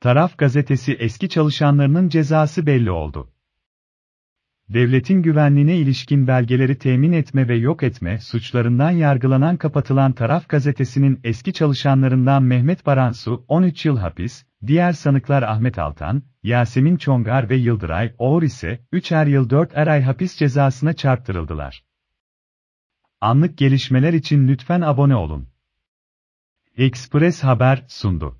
Taraf gazetesi eski çalışanlarının cezası belli oldu. Devletin güvenliğine ilişkin belgeleri temin etme ve yok etme suçlarından yargılanan kapatılan Taraf gazetesinin eski çalışanlarından Mehmet Baransu 13 yıl hapis, diğer sanıklar Ahmet Altan, Yasemin Çongar ve Yıldıray Oğur ise 3'er yıl 4er ay hapis cezasına çarptırıldılar. Anlık gelişmeler için lütfen abone olun. Express Haber sundu.